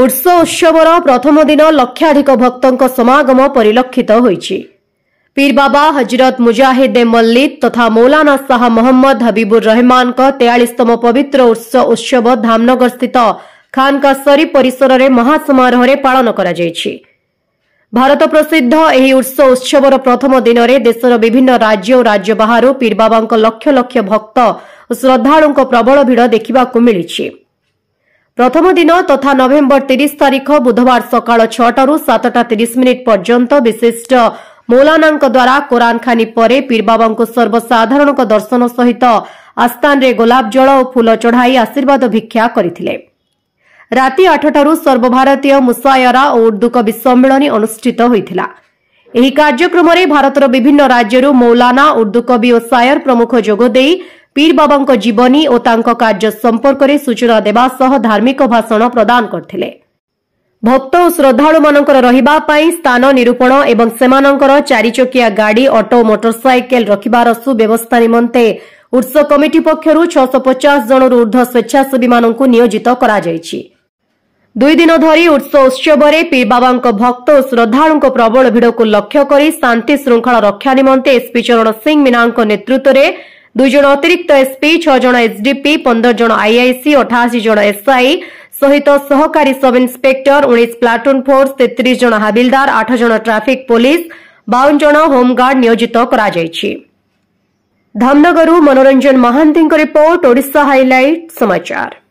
ଉତ୍ସବର ପ୍ରଥମ ଦିନ ଲକ୍ଷାଧିକ ଭକ୍ତଙ୍କ ସମାଗମ ପରିଲକ୍ଷିତ ହୋଇଛି ପୀରବାବା ହଜରତ ମୁଜାହିଦ୍ ମଲ୍ଲିଦ ତଥା ମୌଲାନା ଶାହ ମହମ୍ମଦ ହବିବୁର ରହମାନଙ୍କ ତେୟାଳିଶତମ ପବିତ୍ର ଉତ୍ସ ଉତ୍ସବ ଧାମନଗରସ୍ଥିତ ଖାନ୍କା ସରି ପରିସରରେ ମହାସମାରୋହରେ ପାଳନ କରାଯାଇଛି ଭାରତ ପ୍ରସିଦ୍ଧ ଏହି ଉତ୍ସ ଉତ୍ସବର ପ୍ରଥମ ଦିନରେ ଦେଶର ବିଭିନ୍ନ ରାଜ୍ୟ ଓ ରାଜ୍ୟ ବାହାରୁ ପୀରବାବାଙ୍କ ଲକ୍ଷ ଲକ୍ଷ ଭକ୍ତ ଓ ଶ୍ରଦ୍ଧାଳୁଙ୍କ ପ୍ରବଳ ଭିଡ଼ ଦେଖିବାକୁ ମିଳିଛି ପ୍ରଥମ ଦିନ ତଥା ନଭେମ୍ବର ତିରିଶ ତାରିଖ ବୁଧବାର ସକାଳ ଛଅଟାରୁ ସାତଟା ତିରିଶ ମିନିଟ୍ ପର୍ଯ୍ୟନ୍ତ ବିଶିଷ୍ଟ ମୌଲାନାଙ୍କ ଦ୍ୱାରା କୋରାନଖାନୀ ପରେ ପୀରବାବାଙ୍କୁ ସର୍ବସାଧାରଣଙ୍କ ଦର୍ଶନ ସହିତ ଆସ୍ଥାନରେ ଗୋଲାପ ଜଳ ଓ ଫୁଲ ଚଢ଼ାଇ ଆଶୀର୍ବାଦ ଭିକ୍ଷା କରିଥିଲେ ରାତି ଆଠଟାରୁ ସର୍ବଭାରତୀୟ ମୁସାୟରା ଓ ଉର୍ଦ୍ଦୁକ ବିସମ୍ମିଳନୀ ଅନୁଷ୍ଠିତ ହୋଇଥିଲା ଏହି କାର୍ଯ୍ୟକ୍ରମରେ ଭାରତର ବିଭିନ୍ନ ରାଜ୍ୟରୁ ମୌଲାନା ଉର୍ଦ୍ଦୁକବି ଓ ସାୟର ପ୍ରମୁଖ ଯୋଗଦେଇ ପୀର ବାବାଙ୍କ ଜୀବନୀ ଓ ତାଙ୍କ କାର୍ଯ୍ୟ ସମ୍ପର୍କରେ ସୂଚନା ଦେବା ସହ ଧାର୍ମିକ ଭାଷଣ ପ୍ରଦାନ କରିଥିଲେ ଭକ୍ତ ଓ ଶ୍ରଦ୍ଧାଳୁମାନଙ୍କର ରହିବା ପାଇଁ ସ୍ଥାନ ନିରୂପଣ ଏବଂ ସେମାନଙ୍କର ଚାରିଚକିଆ ଗାଡ଼ି ଅଟୋ ମୋଟରସାଇକେଲ ରଖିବାର ସୁବ୍ୟବସ୍ଥା ନିମନ୍ତେ ଉତ୍ସ କମିଟି ପକ୍ଷରୁ ଛଅଶହ ପଚାଶ ଜଣରୁ ଉର୍ଦ୍ଧ୍ୱ ସ୍ୱେଚ୍ଛାସେବୀମାନଙ୍କୁ ନିୟୋଜିତ କରାଯାଇଛି ଦୁଇଦିନ ଧରି ଉତ୍ସ ଉତ୍ସବରେ ପୀର ବାବାଙ୍କ ଭକ୍ତ ଓ ଶ୍ରଦ୍ଧାଳୁଙ୍କ ପ୍ରବଳ ଭିଡ଼କୁ ଲକ୍ଷ୍ୟ କରି ଶାନ୍ତି ଶୃଙ୍ଖଳା ରକ୍ଷା ନିମନ୍ତେ ଏସ୍ପି ଚରଣ ସିଂ ମୀନାଙ୍କ ନେତୃତ୍ୱରେ দুই জন অতিরিক্ত এসপি ছয় জন এসডিপি পনেরো জন আইআইসি অঠাশি জন এসআই সহিত সহকারী সব ইন্সপেক্টর উনিশ প্লাটুন ফোর্স তেত্রিশ জন হাবিলদার আঠ জন ট্রাফিক পুলিশ বাউন জন হোমগার্ড নিয়োজিত করাଯାଇଛି ଧାମନଗରରୁ ମନୋରଞ୍ଜନ ମହାନ୍ତିଙ୍କ ରିପୋର୍ଟ ଓଡ଼ିଶା ହାଇଲାଇଟ୍ ସମାଚାର